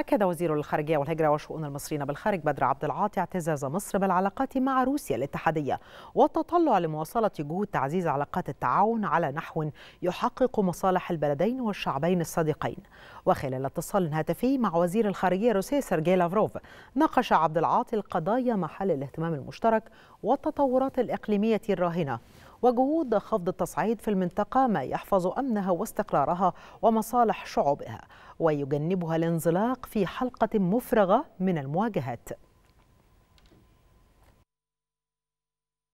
أكد وزير الخارجية والهجرة وشؤون المصريين بالخارج بدر عبد العاطي اعتزاز مصر بالعلاقات مع روسيا الاتحادية والتطلع لمواصلة جهود تعزيز علاقات التعاون على نحو يحقق مصالح البلدين والشعبين الصديقين وخلال اتصال هاتفي مع وزير الخارجية الروسي سيرجي لافروف ناقش عبد العاطي القضايا محل الاهتمام المشترك والتطورات الإقليمية الراهنة وجهود خفض التصعيد في المنطقة ما يحفظ أمنها واستقرارها ومصالح شعوبها ويجنبها الانزلاق في حلقة مفرغة من المواجهات